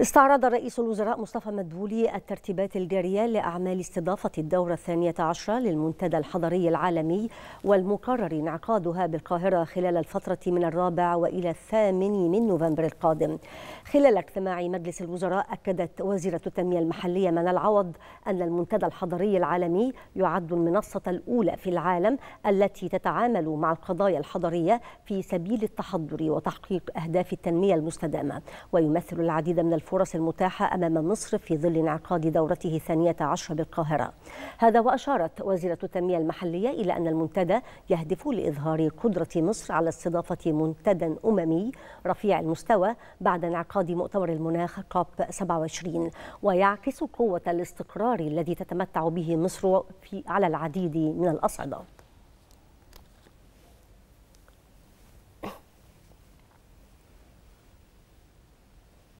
استعرض رئيس الوزراء مصطفى مدبولي الترتيبات الجارية لأعمال استضافة الدورة الثانية عشرة للمنتدى الحضري العالمي والمقرر انعقادها بالقاهرة خلال الفترة من الرابع وإلى الثامن من نوفمبر القادم خلال اجتماع مجلس الوزراء أكدت وزيرة التنمية المحلية من العوض أن المنتدى الحضري العالمي يعد المنصة الأولى في العالم التي تتعامل مع القضايا الحضرية في سبيل التحضر وتحقيق أهداف التنمية المستدامة ويمثل العديد من الفرص المتاحة أمام مصر في ظل انعقاد دورته الثانية عشر بالقاهرة هذا وأشارت وزيرة التنمية المحلية إلى أن المنتدى يهدف لإظهار قدرة مصر على استضافة منتدى أممي رفيع المستوى بعد انعقاد مؤتمر المناخ كوب 27 ويعكس قوة الاستقرار الذي تتمتع به مصر في على العديد من الأصعدة